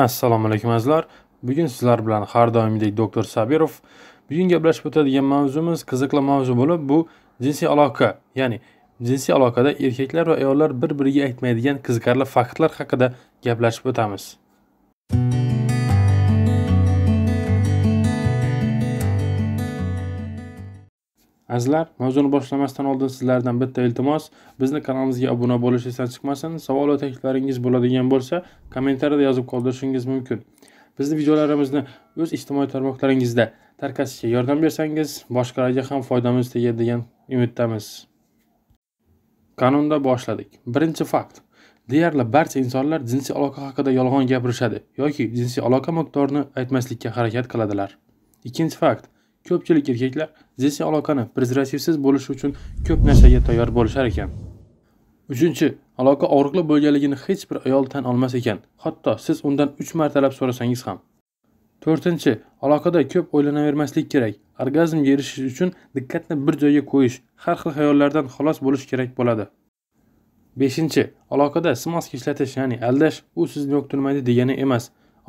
assalomu alaykum azizlar bugun sizlar bilan har doimgidek doktor sabirov bugun gaplashib o'tadigan mavzumiz qiziqli mavzu bo'lib bu jinsiy aloqa ya'ni jinsiy aloqada erkaklar va ayollar bir biriga aytmaydigan qiziqarli faktlar haqida gaplashib o'tamiz azizlar mavzuni boshlamasdan oldin sizlardan bitta iltimos bizni kanalimizga obuna bo'lish esdan chiqmasin savol va takliflaringiz bo'ladigan bo'lsa kommentariyada yozib qoldirishingiz mumkin bizni videolarimizni o'z ijtimoiy tarmoqlaringizda tarqatishga yordam bersangiz boshqalarga ham foydamiz tegadi degan umiddamiz qonunda boshladik birinchi fakt deyarli barcha insonlar jinsiy aloqa haqida yolg'on gapirishadi yoki jinsiy aloqa miqdorini aytmaslikka harakat qiladilar ikkinchi fakt ko'pchilik erkaklar jinsiy aloqani prezervativsiz bo'lishi uchun ko'p narsaga tayyor bo'lishar ekan uchinchi aloqa og'riqli bo'lganligini hech bir ayol tan olmas ekan hatto siz undan uch martalab so'rasangiz ham to'rtinchi aloqada ko'p o'ylanavermaslik kerak orgazmga erishish uchun diqqatni bir joyga qo'yish har xil xayollardan xalos bo'lish kerak bo'ladi beshinchi aloqada smoska ishlatish ya'ni aldash u sizni yoqtirmaydi degani emas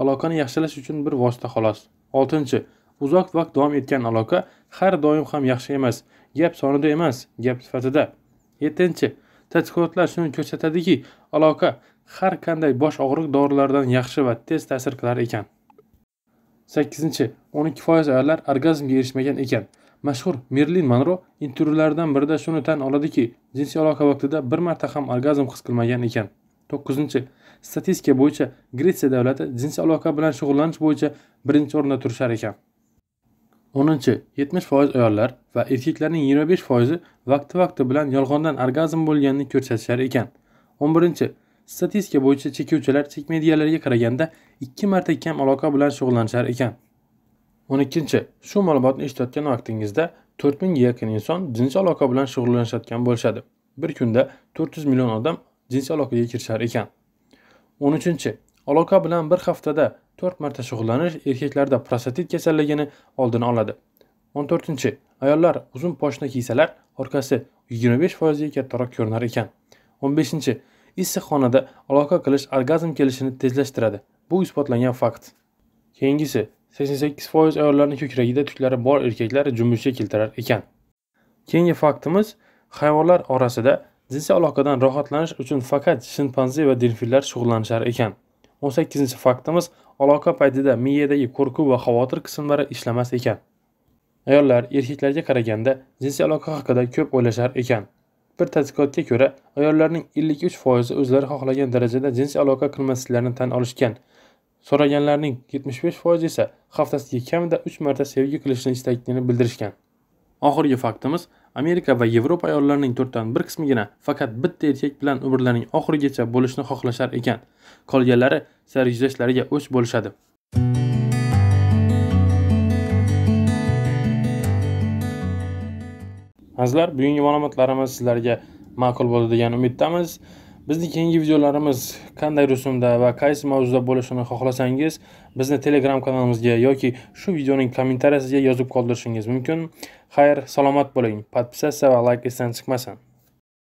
aloqani yaxshilash uchun bir vosita xolos oltinchi uzoq vaqt davom etgan aloqa har doim ham yaxshi emas gap sonida emas gap sifatida yettinchi tadqiqotlar shuni ko'rsatadiki aloqa har qanday bosh og'riq dorilaridan yaxshi va tez ta'sir qilar ekan sakkizinchi o'n ikki foiz ayollar orgazmga erishmagan ekan mashhur merlin manro intervyularidan birida shuni tan oladiki jinsiy aloqa vaqtida bir marta ham orgazm his qilmagan ekan to'qqizinchi statistika bo'yicha gretsiya davlati jinsiy aloqa bilan shug'ullanish bo'yicha birinchi o'rinda turishar ekan o'ninchi yetmish foiz ayollar va erkaklarning yigirma besh foizi vaqti vaqti bilan yolg'ondan orgazm bo'lganini ko'rsatishar ekan o'n birinchi statistika bo'yicha chekuvchilar chekmaydiganlarga qaraganda ikki marta kam aloqa bilan shug'ullanishar ekan o'n ikkinchi shu ma'lumotni eshitayotgan vaqtingizda to'rt mingga yaqin inson jinsiy aloqa bilan shug'ullanishayotgan bo'lishadi bir kunda to'rt yuz million odam jinsiy aloqaga kirishar ekan o'n uchinchi aloqa bilan bir haftada to'rt marta shug'ullanish erkaklarda prostatit kasalligini oldini oladi o'n to'rtinchi ayollar uzun poshna kiysalar orqasi yigirma besh foizga kattaroq ko'rinar ekan o'n beshinchi xonada aloqa qilish orgazm kelishini tezlashtiradi bu isbotlangan fakt keyingisi sakson sakkiz foiz ayollarni ko'kragida tuklari bor erkaklar jumbushga keltirar ekan keyingi faktimiz hayvonlar orasida jinsiy aloqadan rohatlanish uchun faqat shimpanze va delfinlar shug'ullanishar ekan o'n sakkizinchi faktimiz aloqa paytida miyadagi qo'rquv va xavotir qismlari ishlamas ekan ayollar erkaklarga qaraganda jinsiy aloqa haqida ko'p o'ylashar ekan bir tadqiqotga ko'ra ayollarning ellik uch foizi o'zlari xohlagan darajada jinsiy aloqa qilmasliklarini tan olishgan so'raganlarning yetmish besh foizi esa haftasiga kamida uch marta sevgi qilishni istagini bildirishgan oxirgi faktimiz amerika va yevropa ayollarining to'rtdan bir qismigina faqat bitta erkak bilan umrlarining oxirigacha bo'lishni xohlashar ekan qolganlari sarguzashtlariga o'ch bo'lishadi azizlar bugungi ma'lumotlarimiz sizlarga ma'qul bo'ldi degan umiddamiz bizning keyingi videolarimiz qanday rusumda va qaysi mavzuda bo'lishini xohlasangiz bizni telegram kanalimizga yoki shu videoning kommentariyasiga yozib qoldirishingiz mumkin xayr salomat bo'ling podpisatsiya va layk esdan chiqmasin